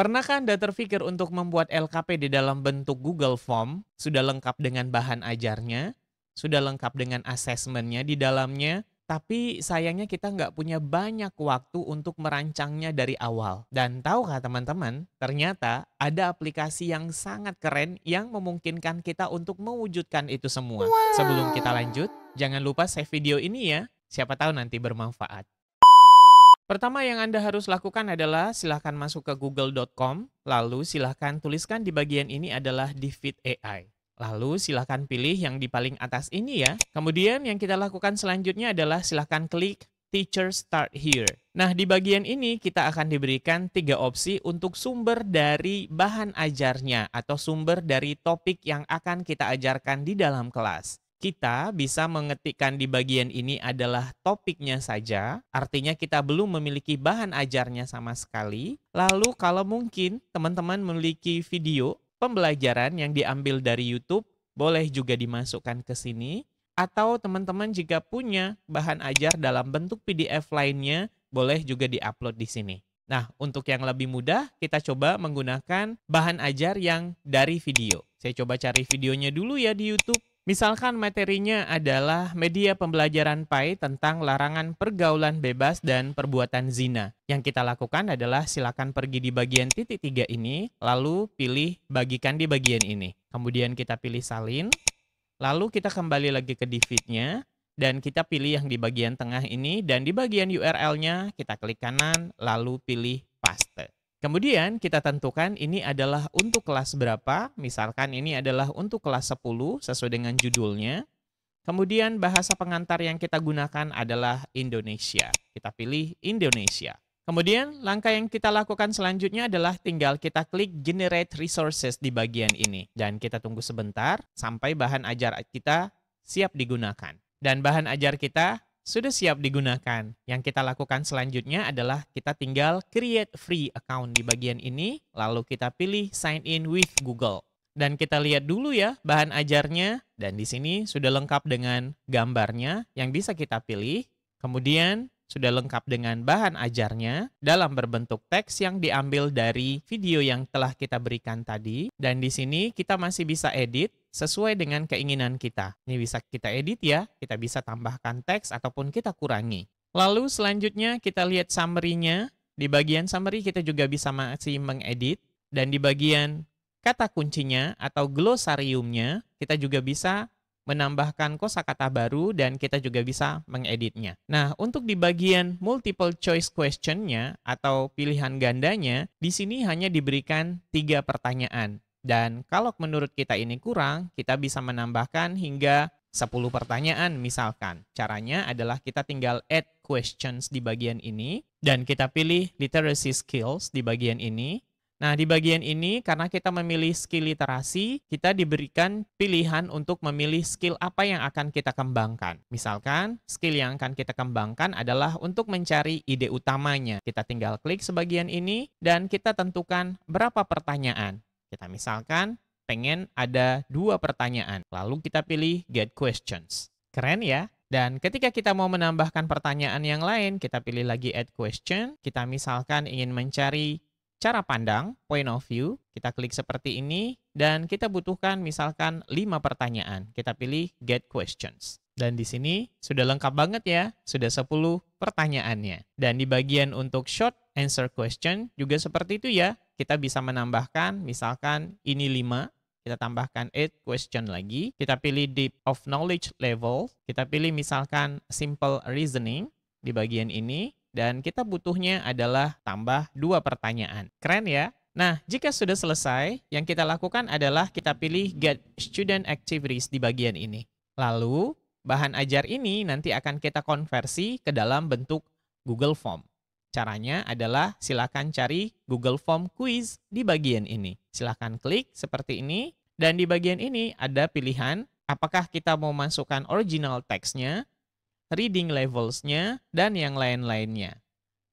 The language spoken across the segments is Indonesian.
Pernahkah Anda terpikir untuk membuat LKP di dalam bentuk Google Form? Sudah lengkap dengan bahan ajarnya, sudah lengkap dengan asesmennya di dalamnya, tapi sayangnya kita nggak punya banyak waktu untuk merancangnya dari awal. Dan tahukah teman-teman, ternyata ada aplikasi yang sangat keren yang memungkinkan kita untuk mewujudkan itu semua. Wow. Sebelum kita lanjut, jangan lupa save video ini ya. Siapa tahu nanti bermanfaat. Pertama yang Anda harus lakukan adalah silahkan masuk ke google.com, lalu silahkan tuliskan di bagian ini adalah Defeat AI. Lalu silahkan pilih yang di paling atas ini ya. Kemudian yang kita lakukan selanjutnya adalah silahkan klik Teacher Start Here. Nah, di bagian ini kita akan diberikan tiga opsi untuk sumber dari bahan ajarnya atau sumber dari topik yang akan kita ajarkan di dalam kelas. Kita bisa mengetikkan di bagian ini adalah topiknya saja, artinya kita belum memiliki bahan ajarnya sama sekali. Lalu kalau mungkin teman-teman memiliki video pembelajaran yang diambil dari YouTube, boleh juga dimasukkan ke sini. Atau teman-teman jika punya bahan ajar dalam bentuk PDF lainnya, boleh juga diupload di sini. Nah, untuk yang lebih mudah, kita coba menggunakan bahan ajar yang dari video. Saya coba cari videonya dulu ya di YouTube. Misalkan materinya adalah media pembelajaran PAI tentang larangan pergaulan bebas dan perbuatan zina. Yang kita lakukan adalah silakan pergi di bagian titik tiga ini, lalu pilih bagikan di bagian ini. Kemudian kita pilih salin, lalu kita kembali lagi ke divitnya, dan kita pilih yang di bagian tengah ini, dan di bagian URL-nya kita klik kanan, lalu pilih paste. Kemudian kita tentukan ini adalah untuk kelas berapa. Misalkan ini adalah untuk kelas 10 sesuai dengan judulnya. Kemudian bahasa pengantar yang kita gunakan adalah Indonesia. Kita pilih Indonesia. Kemudian langkah yang kita lakukan selanjutnya adalah tinggal kita klik generate resources di bagian ini. Dan kita tunggu sebentar sampai bahan ajar kita siap digunakan. Dan bahan ajar kita sudah siap digunakan. Yang kita lakukan selanjutnya adalah kita tinggal create free account di bagian ini, lalu kita pilih sign in with Google. Dan kita lihat dulu ya bahan ajarnya, dan di sini sudah lengkap dengan gambarnya yang bisa kita pilih. Kemudian sudah lengkap dengan bahan ajarnya dalam berbentuk teks yang diambil dari video yang telah kita berikan tadi. Dan di sini kita masih bisa edit sesuai dengan keinginan kita. Ini bisa kita edit ya, kita bisa tambahkan teks ataupun kita kurangi. Lalu selanjutnya kita lihat summary-nya. Di bagian summary kita juga bisa masih mengedit. Dan di bagian kata kuncinya atau glosariumnya kita juga bisa menambahkan kosakata baru dan kita juga bisa mengeditnya. Nah, untuk di bagian multiple choice question-nya atau pilihan gandanya, di sini hanya diberikan tiga pertanyaan. Dan kalau menurut kita ini kurang, kita bisa menambahkan hingga 10 pertanyaan misalkan. Caranya adalah kita tinggal add questions di bagian ini dan kita pilih literacy skills di bagian ini. Nah, di bagian ini karena kita memilih skill literasi, kita diberikan pilihan untuk memilih skill apa yang akan kita kembangkan. Misalkan, skill yang akan kita kembangkan adalah untuk mencari ide utamanya. Kita tinggal klik sebagian ini dan kita tentukan berapa pertanyaan. Kita misalkan pengen ada dua pertanyaan, lalu kita pilih get questions. Keren ya? Dan ketika kita mau menambahkan pertanyaan yang lain, kita pilih lagi add question. Kita misalkan ingin mencari cara pandang, point of view. Kita klik seperti ini, dan kita butuhkan misalkan lima pertanyaan. Kita pilih get questions. Dan di sini sudah lengkap banget ya, sudah 10 pertanyaannya. Dan di bagian untuk short answer question juga seperti itu ya kita bisa menambahkan misalkan ini 5 kita tambahkan 8 question lagi, kita pilih deep of knowledge level, kita pilih misalkan simple reasoning di bagian ini, dan kita butuhnya adalah tambah dua pertanyaan. Keren ya? Nah, jika sudah selesai, yang kita lakukan adalah kita pilih get student activities di bagian ini. Lalu, bahan ajar ini nanti akan kita konversi ke dalam bentuk Google Form. Caranya adalah silakan cari Google Form Quiz di bagian ini. Silakan klik seperti ini dan di bagian ini ada pilihan apakah kita mau masukkan original teksnya, reading levels-nya dan yang lain-lainnya.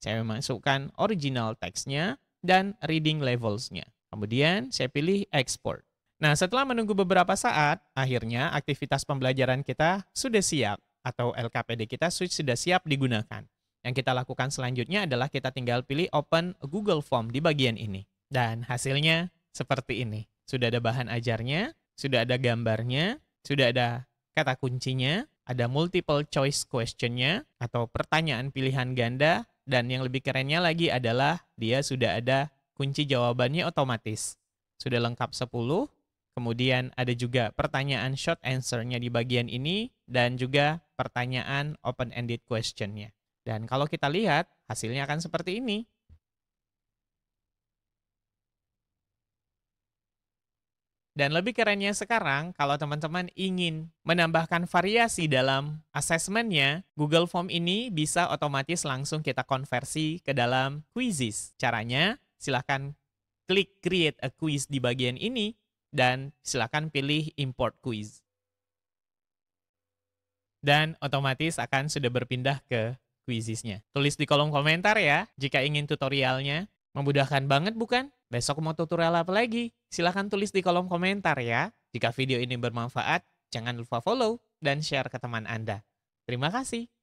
Saya masukkan original teksnya dan reading levels-nya. Kemudian saya pilih export. Nah, setelah menunggu beberapa saat, akhirnya aktivitas pembelajaran kita sudah siap atau LKPD kita sudah siap digunakan. Yang kita lakukan selanjutnya adalah kita tinggal pilih open Google Form di bagian ini. Dan hasilnya seperti ini. Sudah ada bahan ajarnya, sudah ada gambarnya, sudah ada kata kuncinya, ada multiple choice questionnya atau pertanyaan pilihan ganda, dan yang lebih kerennya lagi adalah dia sudah ada kunci jawabannya otomatis. Sudah lengkap 10, kemudian ada juga pertanyaan short answer-nya di bagian ini, dan juga pertanyaan open-ended question-nya. Dan kalau kita lihat, hasilnya akan seperti ini. Dan lebih kerennya sekarang, kalau teman-teman ingin menambahkan variasi dalam asesmennya, Google Form ini bisa otomatis langsung kita konversi ke dalam quizzes. Caranya, silahkan klik create a quiz di bagian ini, dan silahkan pilih import quiz. Dan otomatis akan sudah berpindah ke kuisisnya. Tulis di kolom komentar ya jika ingin tutorialnya. Memudahkan banget bukan? Besok mau tutorial apa lagi? Silahkan tulis di kolom komentar ya. Jika video ini bermanfaat, jangan lupa follow dan share ke teman Anda. Terima kasih.